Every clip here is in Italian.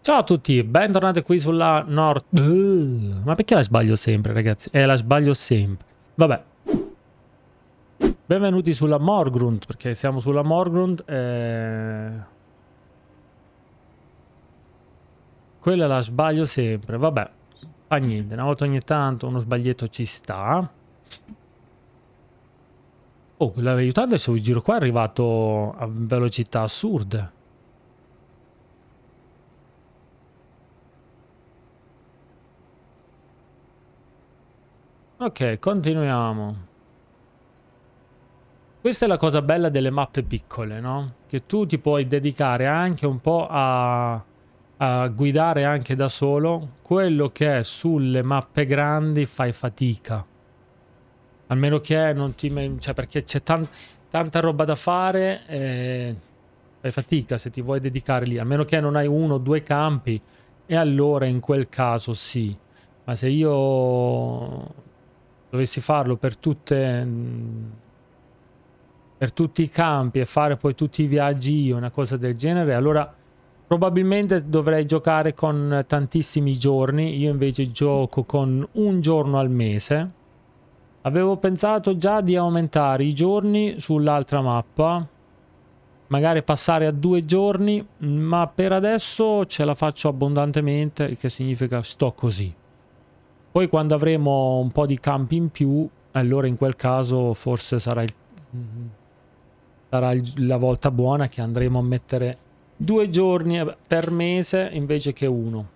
Ciao a tutti, bentornati qui sulla North... ma perché la sbaglio sempre, ragazzi? Eh, la sbaglio sempre. Vabbè. Benvenuti sulla Morgrund, perché siamo sulla Morgrund Eh... Quella la sbaglio sempre. Vabbè, fa niente. Una volta ogni tanto uno sbaglietto ci sta. Oh, quell'aiutante se vi giro qua è arrivato a velocità assurde Ok, continuiamo. Questa è la cosa bella delle mappe piccole, no? Che tu ti puoi dedicare anche un po' a a guidare anche da solo, quello che è sulle mappe grandi fai fatica. Almeno che non ti... Cioè, perché c'è tan tanta roba da fare e eh, fai fatica se ti vuoi dedicare lì. Almeno che non hai uno o due campi e allora in quel caso sì. Ma se io dovessi farlo per tutte... Per tutti i campi e fare poi tutti i viaggi io, una cosa del genere, allora Probabilmente dovrei giocare con tantissimi giorni, io invece gioco con un giorno al mese. Avevo pensato già di aumentare i giorni sull'altra mappa, magari passare a due giorni, ma per adesso ce la faccio abbondantemente, che significa sto così. Poi quando avremo un po' di campi in più, allora in quel caso forse sarà, il, sarà la volta buona che andremo a mettere due giorni eh, per mese invece che uno.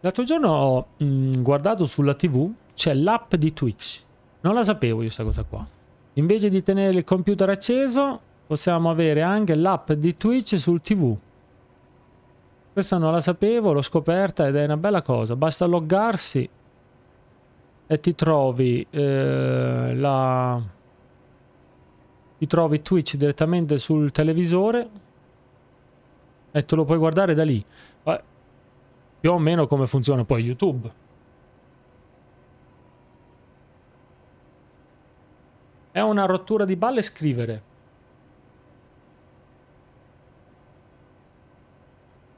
L'altro giorno ho mm, guardato sulla tv, c'è l'app di Twitch. Non la sapevo io questa cosa qua. Invece di tenere il computer acceso, possiamo avere anche l'app di Twitch sul tv. Questa non la sapevo, l'ho scoperta ed è una bella cosa. Basta loggarsi e ti trovi eh, la... Ti trovi Twitch direttamente sul televisore e te lo puoi guardare da lì. Beh, più o meno come funziona poi YouTube. È una rottura di balle scrivere.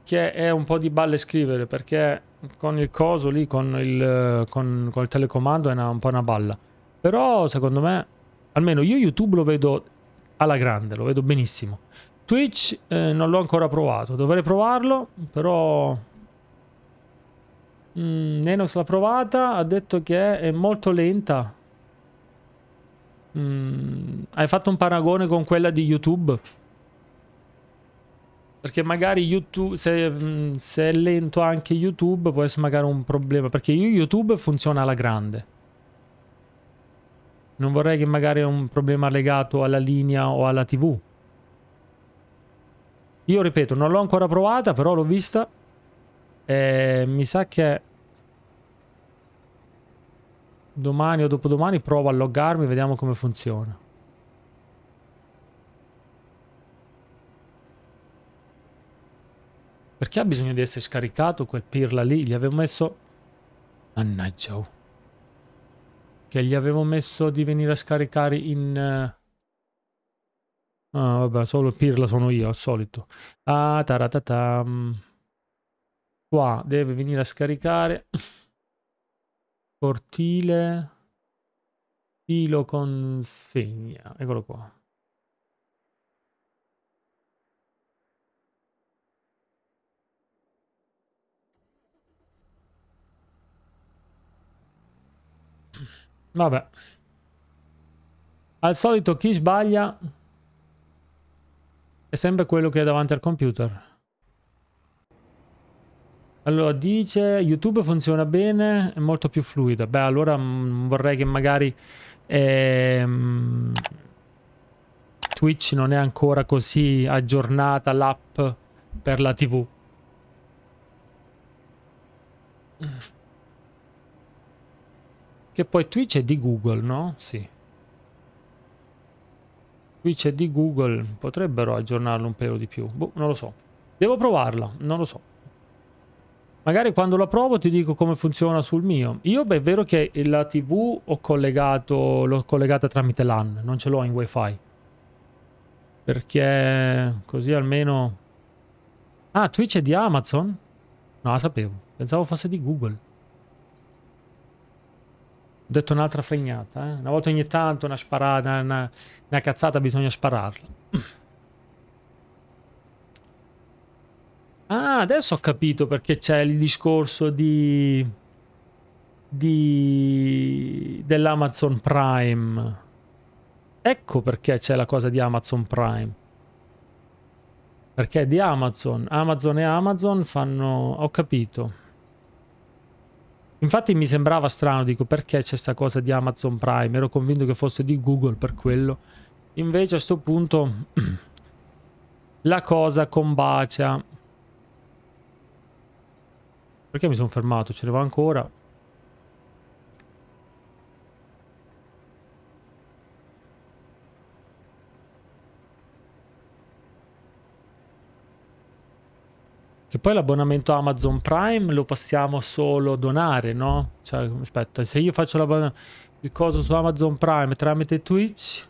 che è un po' di balle scrivere perché con il coso lì, con il, con, con il telecomando è una, un po' una balla. Però secondo me, almeno io YouTube lo vedo alla grande, lo vedo benissimo. Twitch eh, non l'ho ancora provato, dovrei provarlo, però... Mm, Nenox l'ha provata, ha detto che è molto lenta. Mm, hai fatto un paragone con quella di YouTube? Perché magari YouTube, se, mm, se, è lento anche YouTube, può essere magari un problema. Perché YouTube funziona alla grande. Non vorrei che magari è un problema legato alla linea o alla TV. Io ripeto, non l'ho ancora provata, però l'ho vista. E mi sa che domani o dopodomani provo a loggarmi, vediamo come funziona. Perché ha bisogno di essere scaricato quel pirla lì? Gli avevo messo... Mannaggia. Oh. Che gli avevo messo di venire a scaricare in... Eh, ah, vabbè, solo pirla sono io, al solito. Ah, taratata. Qua deve venire a scaricare. Cortile. Filo consegna. Eccolo qua. Vabbè. Al solito chi sbaglia è sempre quello che è davanti al computer. Allora dice YouTube funziona bene, è molto più fluida. Beh, allora mh, mm, vorrei che magari ehm, Twitch non è ancora così aggiornata l'app per la TV. Che poi Twitch è di Google, no? Sì. Twitch è di Google, potrebbero aggiornarlo un pelo di più. Boh, non lo so. Devo provarla, non lo so. Magari quando la provo ti dico come funziona sul mio. Io, beh, è vero che la TV ho collegato, l'ho collegata tramite LAN, non ce l'ho in WiFi. Perché così almeno... Ah, Twitch è di Amazon? No, la sapevo. Pensavo fosse di Google. Ho detto un'altra fregnata, eh? Una volta ogni tanto una sparata, una, una cazzata bisogna spararla. Ah, adesso ho capito perché c'è il discorso di... di... dell'Amazon Prime. Ecco perché c'è la cosa di Amazon Prime. Perché è di Amazon. Amazon e Amazon fanno... ho capito. Infatti mi sembrava strano, dico perché c'è questa cosa di Amazon Prime, ero convinto che fosse di Google per quello. Invece a questo punto la cosa combacia. Perché mi sono fermato? Ce ne va ancora? Che poi l'abbonamento Amazon Prime lo possiamo solo donare, no? Cioè, aspetta, se io faccio Il coso su Amazon Prime tramite Twitch...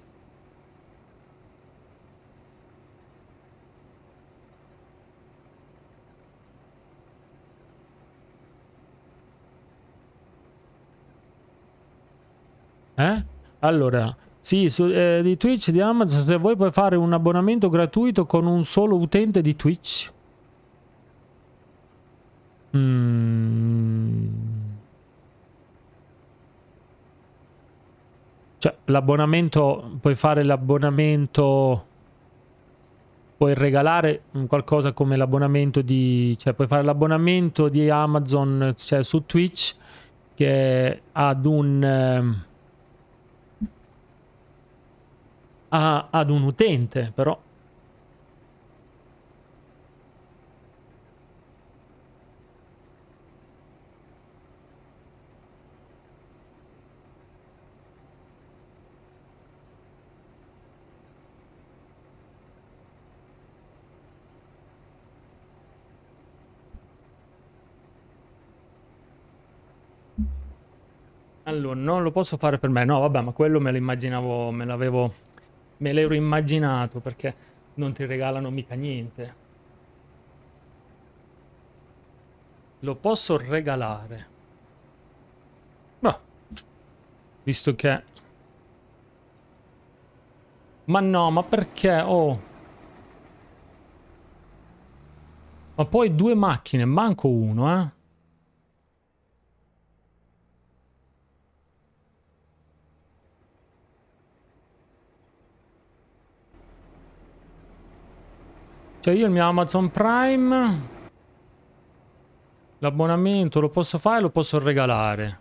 Eh? Allora, sì, su, eh, di Twitch, di Amazon, se vuoi puoi fare un abbonamento gratuito con un solo utente di Twitch. Mm. Cioè, l'abbonamento, puoi fare l'abbonamento, puoi regalare qualcosa come l'abbonamento di, cioè puoi fare l'abbonamento di Amazon, cioè su Twitch, che ad un, eh, a, ad un utente, però Allora, non lo posso fare per me. No, vabbè, ma quello me lo immaginavo, me l'avevo... Me l'ero immaginato perché non ti regalano mica niente. Lo posso regalare. Beh, visto che... Ma no, ma perché? Oh... Ma poi due macchine, manco uno, eh? Cioè io il mio Amazon Prime, l'abbonamento lo posso fare lo posso regalare.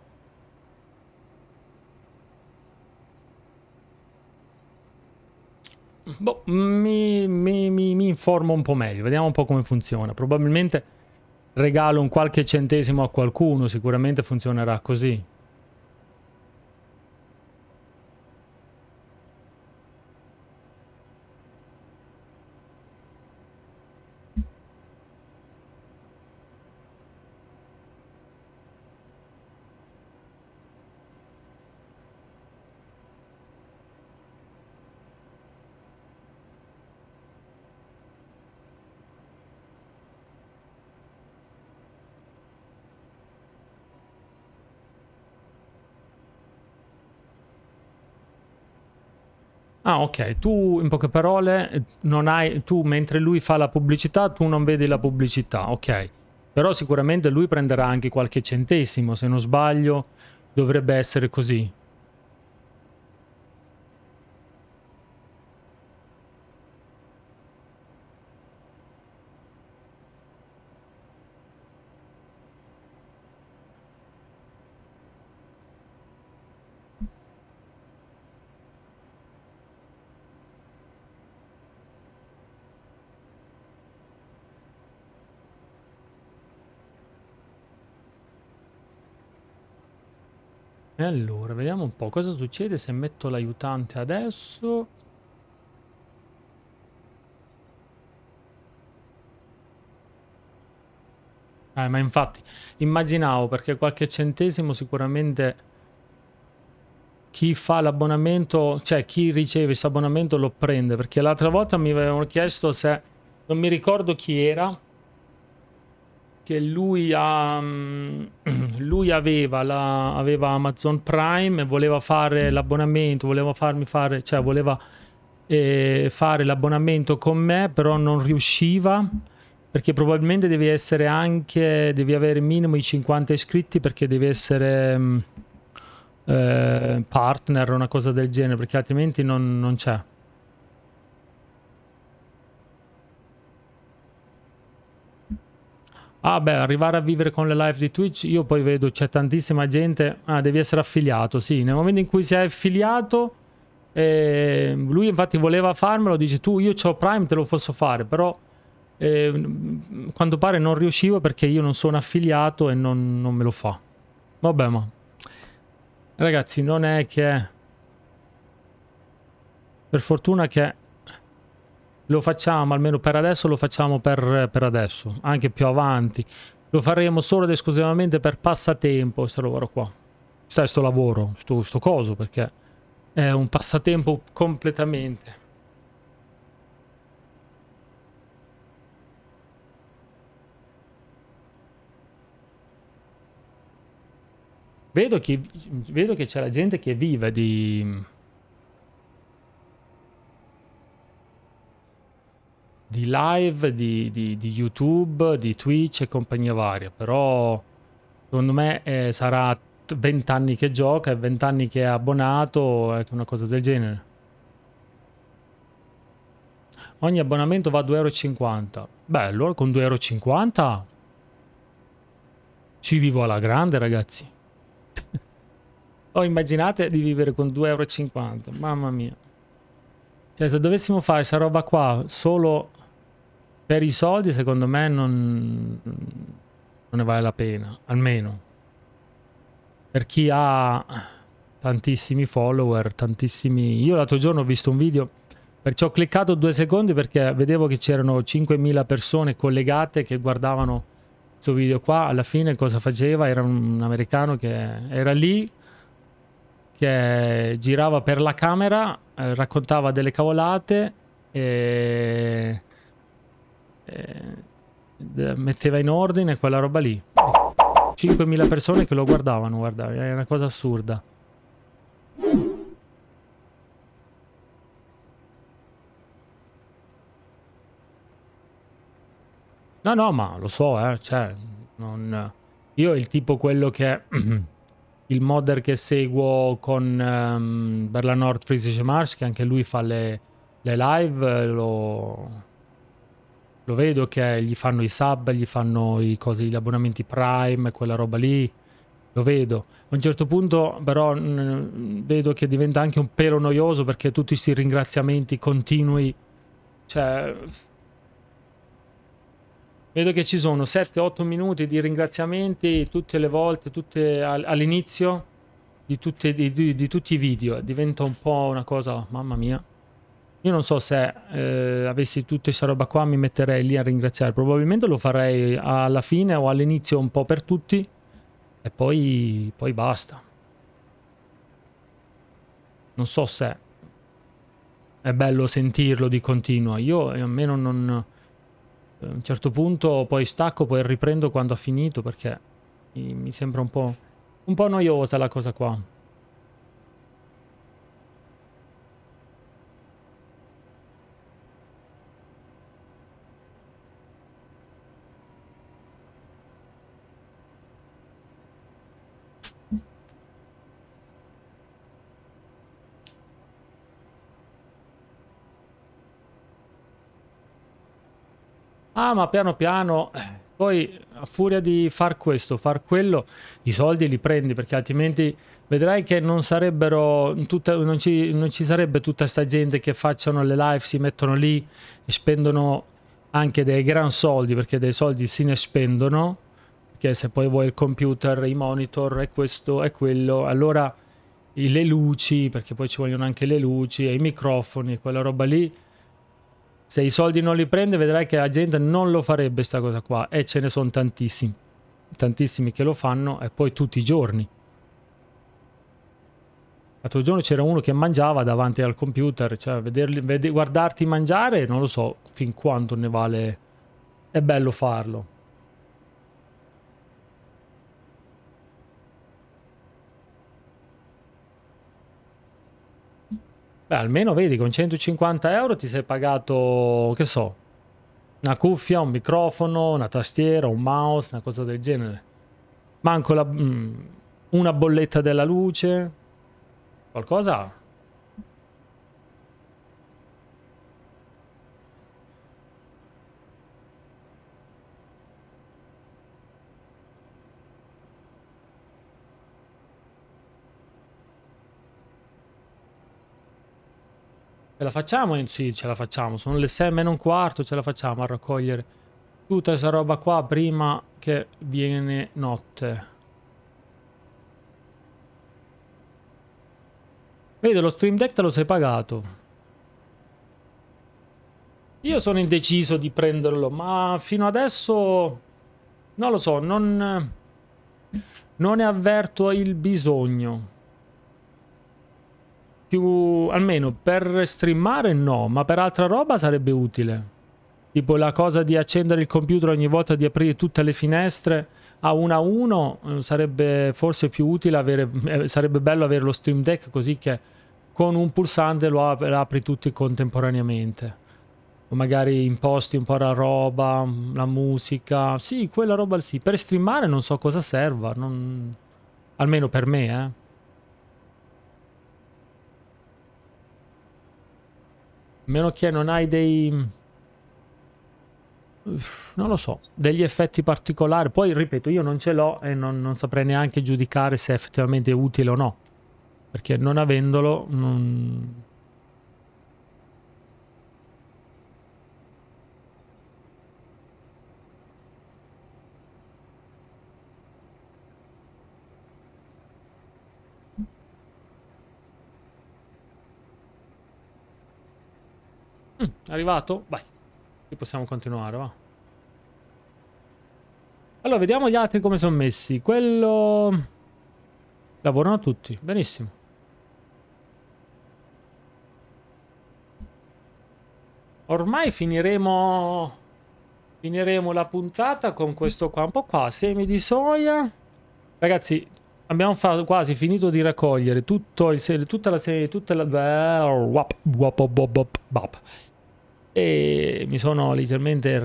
Boh, mi, mi, mi, mi informo un po' meglio, vediamo un po' come funziona. Probabilmente regalo un qualche centesimo a qualcuno, sicuramente funzionerà così. Ah, ok. Tu, in poche parole, non hai, tu mentre lui fa la pubblicità, tu non vedi la pubblicità, ok. Però sicuramente lui prenderà anche qualche centesimo, se non sbaglio, dovrebbe essere così. allora, vediamo un po' cosa succede se metto l'aiutante adesso. Eh, ma infatti, immaginavo perché qualche centesimo sicuramente chi fa l'abbonamento, cioè chi riceve questo abbonamento lo prende, perché l'altra volta mi avevano chiesto se, non mi ricordo chi era, che lui, ha, mm, lui aveva, la, aveva, Amazon Prime e voleva fare l'abbonamento, voleva farmi fare, cioè voleva eh, fare l'abbonamento con me, però non riusciva perché probabilmente devi essere anche, devi avere minimo i 50 iscritti perché devi essere mm, eh, partner o una cosa del genere, perché altrimenti non, non c'è. Ah beh, arrivare a vivere con le live di Twitch, io poi vedo c'è tantissima gente, ah devi essere affiliato, sì, nel momento in cui sei affiliato, eh, lui infatti voleva farmelo, dice tu io ho Prime, te lo posso fare, però eh, quanto pare non riuscivo perché io non sono affiliato e non, non me lo fa. Vabbè ma, ragazzi non è che... Per fortuna che lo facciamo, almeno per adesso lo facciamo per, per adesso, anche più avanti. Lo faremo solo ed esclusivamente per passatempo, questo lavoro qua. Questo lavoro, sto, sto coso, perché è un passatempo completamente. Vedo che, vedo che c'è la gente che vive di di live, di, di, di, YouTube, di Twitch e compagnia varia, però secondo me eh, sarà 20 anni che gioca e 20 anni che è abbonato, ecco una cosa del genere. Ogni abbonamento va a 2,50€. euro. Bello, con 2,50€ ci vivo alla grande ragazzi. oh, immaginate di vivere con 2,50€. mamma mia. Cioè, se dovessimo fare questa roba qua solo per i soldi secondo me non, non ne vale la pena, almeno per chi ha tantissimi follower, tantissimi... Io l'altro giorno ho visto un video, perciò ho cliccato due secondi perché vedevo che c'erano 5.000 persone collegate che guardavano questo video qua, alla fine cosa faceva? Era un americano che era lì, che girava per la camera, eh, raccontava delle cavolate e eh, eh, metteva in ordine quella roba lì. 5.000 persone che lo guardavano, guarda, è una cosa assurda. No, no, ma lo so, eh, cioè, non... Io il tipo quello che... il modder che seguo con um, ehm, Berla Nord Friesisch Marsh, che anche lui fa le, le live, lo lo vedo che gli fanno i sub, gli fanno cose, gli abbonamenti Prime, quella roba lì. Lo vedo. A un certo punto però mh, vedo che diventa anche un pelo noioso perché tutti questi ringraziamenti continui. Cioè... Vedo che ci sono 7-8 minuti di ringraziamenti tutte le volte, tutte all'inizio di, di, di, di tutti i video. Diventa un po' una cosa, mamma mia. Io non so se eh, avessi tutta questa roba qua mi metterei lì a ringraziare, probabilmente lo farei alla fine o all'inizio un po' per tutti e poi, poi basta. Non so se è bello sentirlo di continuo, io eh, almeno non... Eh, a un certo punto poi stacco, poi riprendo quando ha finito perché mi, mi sembra un po', un po' noiosa la cosa qua. Ah, ma piano piano, poi a furia di far questo, far quello, i soldi li prendi perché altrimenti vedrai che non sarebbero tutta, non, ci, non ci sarebbe tutta questa gente che facciano le live, si mettono lì e spendono anche dei gran soldi perché dei soldi si ne spendono perché se poi vuoi il computer, i monitor e questo e quello, allora le luci, perché poi ci vogliono anche le luci e i microfoni, quella roba lì se i soldi non li prende, vedrai che la gente non lo farebbe sta cosa qua. E ce ne sono tantissimi. Tantissimi che lo fanno e poi tutti i giorni. L'altro giorno c'era uno che mangiava davanti al computer. Cioè, vederli, vede, guardarti mangiare, non lo so fin quanto ne vale. È bello farlo. Beh, almeno vedi, con 150 euro ti sei pagato, che so, una cuffia, un microfono, una tastiera, un mouse, una cosa del genere. Manco la, mm, una bolletta della luce, qualcosa Ce la facciamo? Eh, sì, ce la facciamo. Sono le 6 meno un quarto, ce la facciamo a raccogliere tutta questa roba qua prima che viene notte. Vedi, lo Stream Deck te lo sei pagato. Io sono indeciso di prenderlo, ma fino adesso... Non lo so, non... Non ne avverto il bisogno più... almeno per streamare no, ma per altra roba sarebbe utile. Tipo la cosa di accendere il computer ogni volta di aprire tutte le finestre a uno a uno eh, sarebbe forse più utile avere, eh, sarebbe bello avere lo Stream Deck così che con un pulsante lo apri, apri tutti contemporaneamente. O magari imposti un po' la roba, la musica. Sì, quella roba sì. Per streamare non so cosa serva, non... almeno per me, eh. meno che non hai dei... Non lo so, degli effetti particolari. Poi, ripeto, io non ce l'ho e non, non, saprei neanche giudicare se effettivamente è utile o no. Perché non avendolo... Non Mm, arrivato? Vai. Qui possiamo continuare, va. Allora, vediamo gli altri come sono messi. Quello... Lavorano tutti. Benissimo. Ormai finiremo... Finiremo la puntata con questo qua. Un po' qua. Semi di soia. Ragazzi, Abbiamo fatto, quasi finito di raccogliere tutto il, tutta la serie, tutta la... Wap, wap, wap, wap, wap. E mi sono leggermente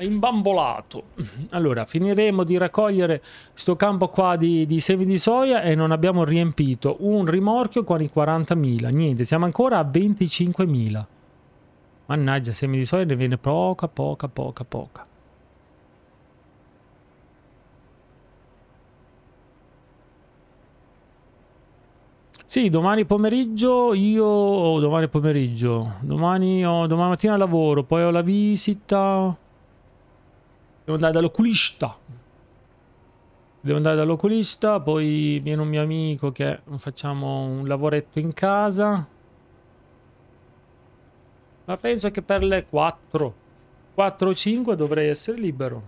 imbambolato. Allora, finiremo di raccogliere questo campo qua di, di semi di soia e non abbiamo riempito un rimorchio con i 40.000. Niente, siamo ancora a 25.000. Mannaggia, semi di soia ne viene poca, poca, poca, poca. Sì, domani pomeriggio io... Oh, domani pomeriggio. Domani, ho, domani mattina lavoro, poi ho la visita. Devo andare dall'oculista. Devo andare dall'oculista, poi viene un mio amico che facciamo un lavoretto in casa. Ma penso che per le 4, 4 o 5 dovrei essere libero.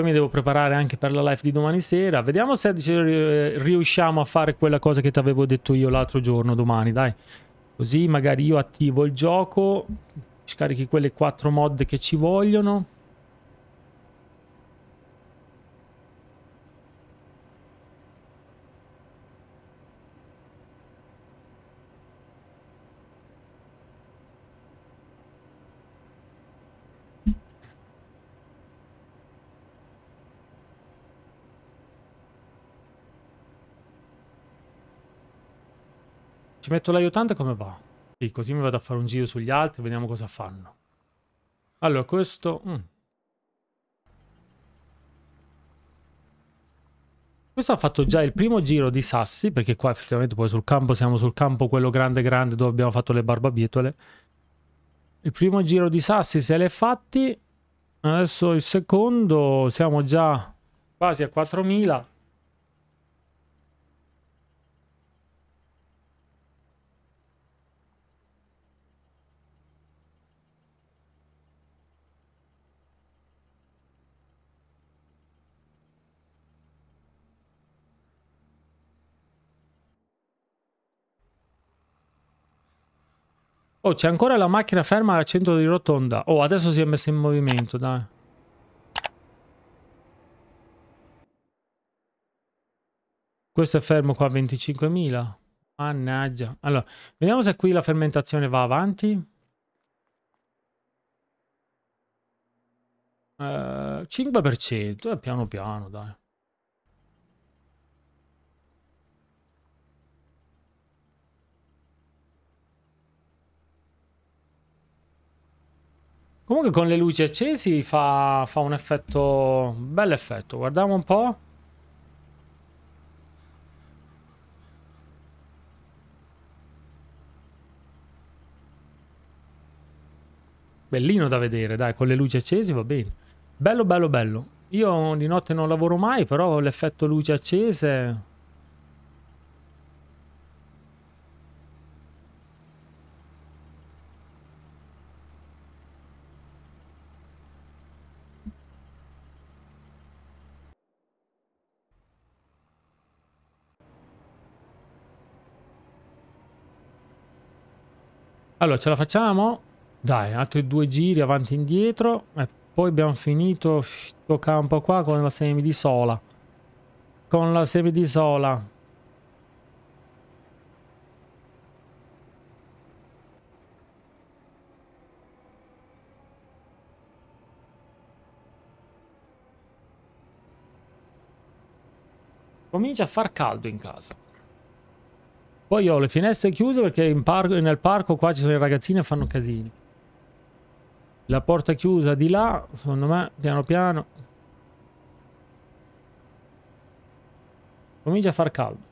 Poi mi devo preparare anche per la live di domani sera. Vediamo se eh, riusciamo a fare quella cosa che ti avevo detto io l'altro giorno, domani, dai. Così magari io attivo il gioco, scarichi quelle quattro mod che ci vogliono. Ci metto l'aiutante come va? Sì, così mi vado a fare un giro sugli altri, vediamo cosa fanno. Allora, questo... Mm. Questo ha fatto già il primo giro di sassi, perché qua effettivamente poi sul campo, siamo sul campo quello grande grande dove abbiamo fatto le barbabietole. Il primo giro di sassi se l'è fatti, adesso il secondo siamo già quasi a 4000. Oh, c'è ancora la macchina ferma al centro di rotonda. Oh, adesso si è messa in movimento, dai. Questo è fermo qua a 25.000. Mannaggia. Allora, vediamo se qui la fermentazione va avanti. Uh, eh, 5%, eh, piano piano, dai. Comunque con le luci accesi fa, fa un effetto, un bel effetto, guardiamo un po'. Bellino da vedere, dai, con le luci accesi va bene. Bello, bello, bello. Io di notte non lavoro mai, però l'effetto luci accese Allora, ce la facciamo? Dai, altri due giri avanti e indietro. E eh, poi abbiamo finito questo campo qua con la semi di sola. Con la semi di sola. Comincia a far caldo in casa. Poi ho le finestre chiuse perché parco, nel parco qua ci sono i ragazzini e fanno casino. La porta chiusa di là, secondo me, piano piano. Comincia a far caldo.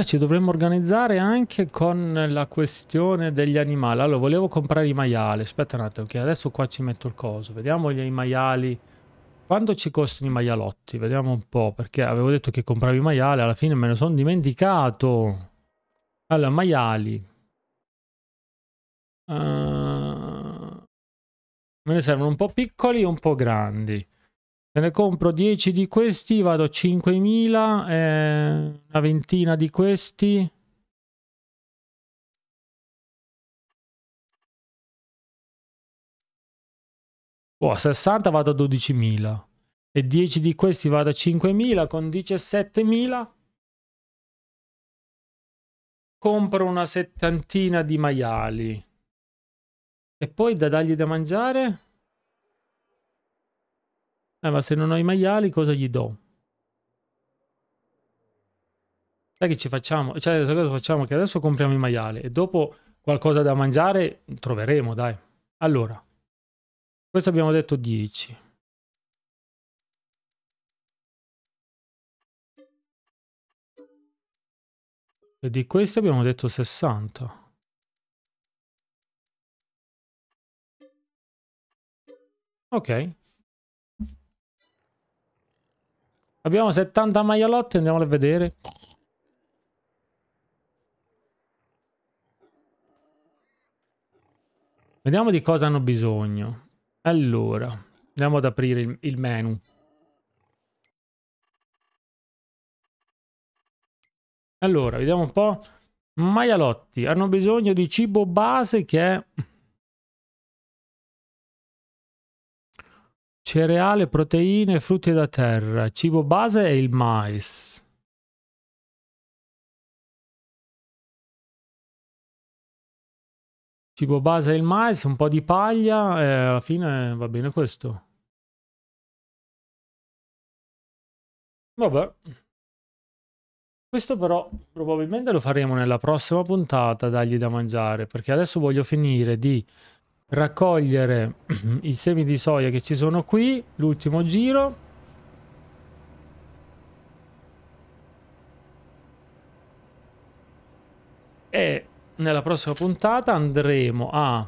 Beh, ci dovremmo organizzare anche con la questione degli animali. Allora, volevo comprare i maiali. Aspetta un attimo, che adesso qua ci metto il coso. Vediamo i maiali. Quanto ci costano i maialotti? Vediamo un po', perché avevo detto che compravo i maiali, alla fine me ne sono dimenticato. Allora, maiali. Uh, me ne servono un po' piccoli e un po' grandi. Se ne compro 10 di questi, vado a 5.000, eh, una ventina di questi. Oh, a 60 vado a 12.000 e 10 di questi vado a 5.000, con 17.000 compro una settantina di maiali. E poi da dargli da mangiare? Eh, ma se non ho i maiali, cosa gli do? Sai che ci facciamo? Cioè, cosa facciamo? Che adesso compriamo i maiali e dopo qualcosa da mangiare troveremo, dai. Allora, questo abbiamo detto 10. E di questo abbiamo detto 60. Ok. Abbiamo 70 maialotti, andiamole a vedere. Vediamo di cosa hanno bisogno. Allora, andiamo ad aprire il, il menu. Allora, vediamo un po'. Maialotti hanno bisogno di cibo base che è cereale, proteine, frutti da terra. Cibo base è il mais. Cibo base è il mais, un po' di paglia e alla fine va bene questo. Vabbè. Questo però probabilmente lo faremo nella prossima puntata, dargli da mangiare, perché adesso voglio finire di raccogliere i semi di soia che ci sono qui, l'ultimo giro. E nella prossima puntata andremo a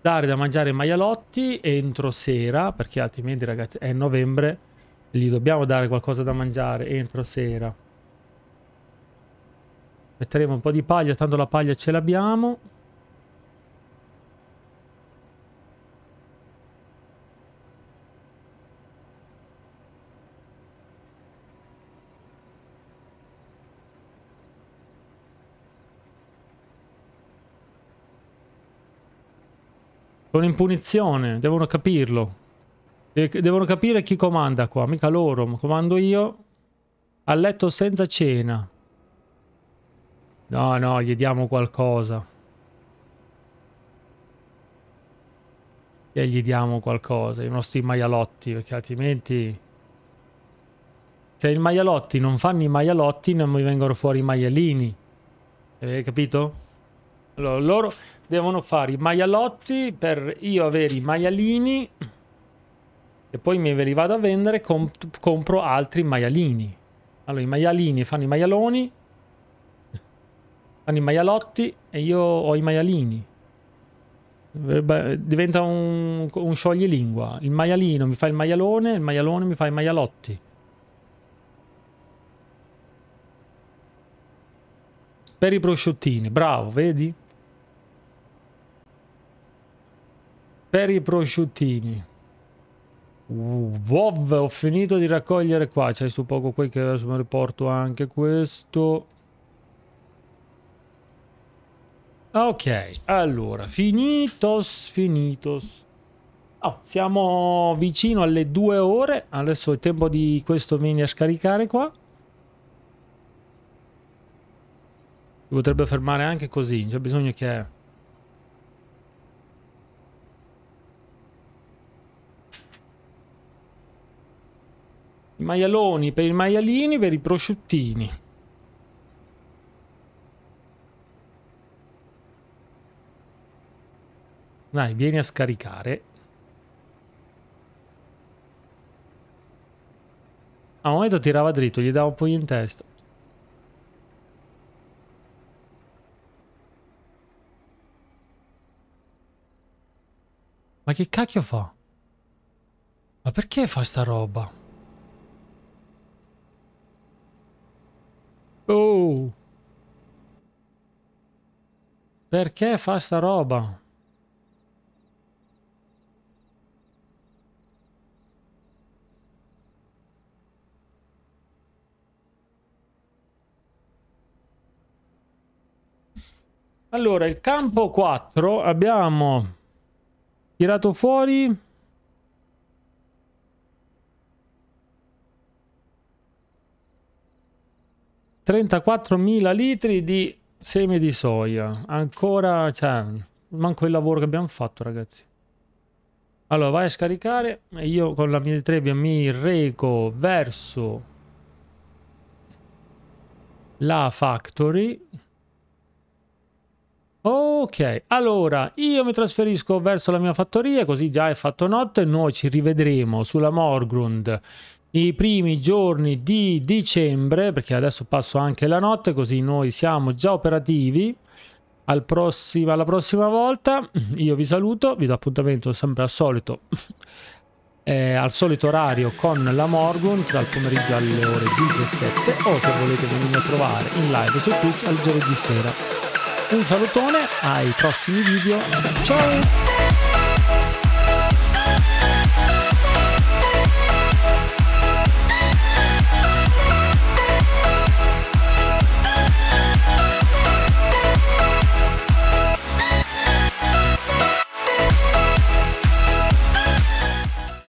dare da mangiare ai maialotti entro sera, perché altrimenti ragazzi è novembre, gli dobbiamo dare qualcosa da mangiare entro sera. Metteremo un po' di paglia, tanto la paglia ce l'abbiamo. Sono in punizione, devono capirlo. devono capire chi comanda qua, mica loro, ma comando io. A letto senza cena. No, no, gli diamo qualcosa. E gli diamo qualcosa, i nostri maialotti, perché altrimenti... Se i maialotti non fanno i maialotti, non mi vengono fuori i maialini. Avete eh, capito? Allora, loro, devono fare i maialotti per io avere i maialini e poi me li vado a vendere comp compro altri maialini allora i maialini fanno i maialoni fanno i maialotti e io ho i maialini eh, diventa un, un scioglilingua il maialino mi fa il maialone il maialone mi fa i maialotti per i prosciuttini bravo vedi per i prosciuttini. Wow, uh, ho finito di raccogliere qua. C'è su poco qui che adesso mi riporto anche questo. Ok, allora, finitos, finitos. Oh, siamo vicino alle due ore. Adesso è tempo di questo mini a scaricare qua. Si potrebbe fermare anche così, c'è bisogno che... I maialoni per i maialini, per i prosciuttini. Dai, vieni a scaricare. A ah, un momento tirava dritto, gli dava un po' in testa. Ma che cacchio fa? Ma perché fa sta roba? Oh! Perché fa sta roba? Allora, il campo 4 abbiamo tirato fuori 34.000 litri di semi di soia. Ancora, cioè, manco il lavoro che abbiamo fatto, ragazzi. Allora, vai a scaricare. Io con la mia trebbia mi reco verso la factory. Ok, allora io mi trasferisco verso la mia fattoria, così già è fatto notte. Noi ci rivedremo sulla Morgrund i primi giorni di dicembre, perché adesso passo anche la notte, così noi siamo già operativi. Al prossima, alla prossima volta io vi saluto, vi do appuntamento sempre al solito, eh, al solito orario con la Morgun dal pomeriggio alle ore 17 o se volete venirmi a trovare in live su Twitch al giovedì sera. Un salutone, ai prossimi video, ciao!